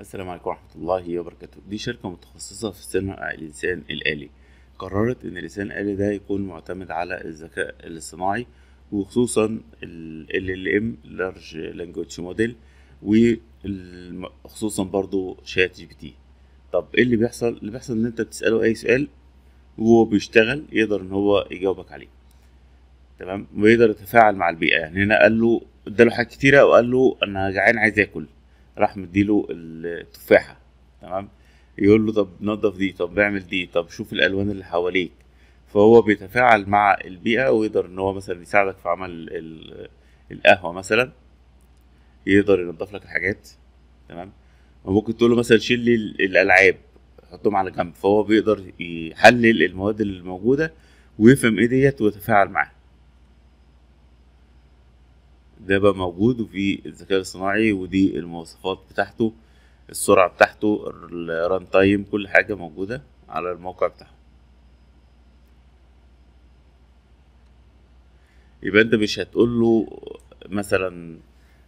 السلام عليكم ورحمة الله وبركاته دي شركة متخصصة في صنع الإنسان الآلي قررت إن الإنسان الآلي ده يكون معتمد على الذكاء الاصطناعي وخصوصا ال LLM Large Language Model وخصوصا برضو شات جي بي تي طب ايه اللي بيحصل اللي بيحصل ان انت بتسأله اي سؤال وهو بيشتغل يقدر ان هو يجاوبك عليه تمام ويقدر يتفاعل مع البيئة يعني هنا قال له اداله حاجات كتيرة وقال له انا جعان عايز اكل راح مديله التفاحه تمام يقول له طب نظف دي طب اعمل دي طب شوف الالوان اللي حواليك فهو بيتفاعل مع البيئه ويقدر ان هو مثلا يساعدك في عمل القهوه مثلا يقدر ينظف لك الحاجات تمام وممكن تقول له مثلا شيل لي الالعاب حطهم على جنب فهو بيقدر يحلل المواد اللي موجوده ويفهم ايه ديت ويتفاعل معاها ده بقى موجود وفي الذكاء الصناعي ودي المواصفات بتاعته السرعة بتاعته الران تايم كل حاجة موجودة على الموقع بتاعهم يبقى انت مش هتقول له مثلا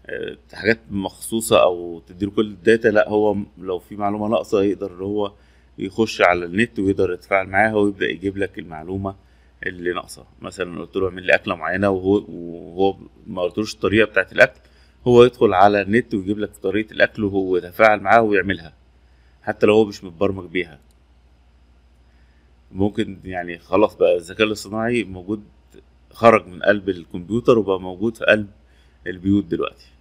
آه، حاجات مخصوصة او تديله كل الداتا لا هو لو في معلومة ناقصة يقدر اللي هو يخش على النت ويقدر يتفاعل معاها ويبدأ يجيب لك المعلومة اللي ناقصة مثلا قلت له اعمل لي أكلة معينة وهو, وهو ما قلتلوش الطريقه بتاعت الاكل هو يدخل على النت ويجيب لك طريقه الاكل وهو يتفاعل معاها ويعملها حتى لو هو مش متبرمج بيها ممكن يعني خلاص بقى الذكاء الاصطناعي موجود خرج من قلب الكمبيوتر وبقى موجود في قلب البيوت دلوقتي